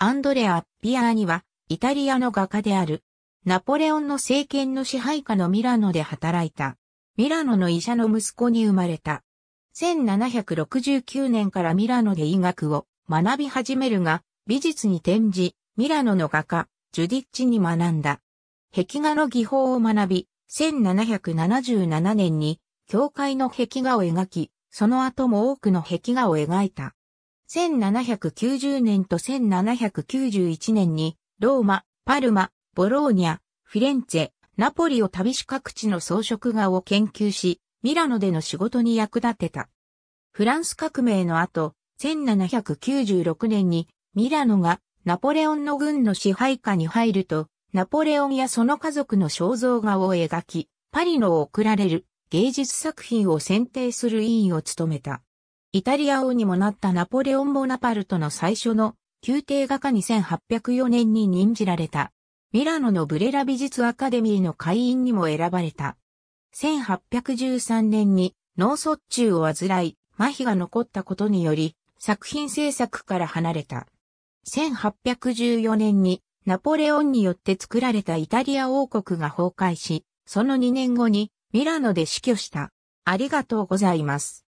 アンドレア・ピアーニは、イタリアの画家である。ナポレオンの政権の支配下のミラノで働いた。ミラノの医者の息子に生まれた。1769年からミラノで医学を学び始めるが、美術に転じ、ミラノの画家、ジュディッチに学んだ。壁画の技法を学び、1777年に、教会の壁画を描き、その後も多くの壁画を描いた。1790年と1791年に、ローマ、パルマ、ボローニャ、フィレンツェ、ナポリを旅し各地の装飾画を研究し、ミラノでの仕事に役立てた。フランス革命の後、1796年にミラノがナポレオンの軍の支配下に入ると、ナポレオンやその家族の肖像画を描き、パリの贈られる芸術作品を選定する委員を務めた。イタリア王にもなったナポレオン・ボナパルトの最初の宮廷画家に1804年に任じられた。ミラノのブレラ美術アカデミーの会員にも選ばれた。1813年に脳卒中を患い、麻痺が残ったことにより、作品制作から離れた。1814年にナポレオンによって作られたイタリア王国が崩壊し、その2年後にミラノで死去した。ありがとうございます。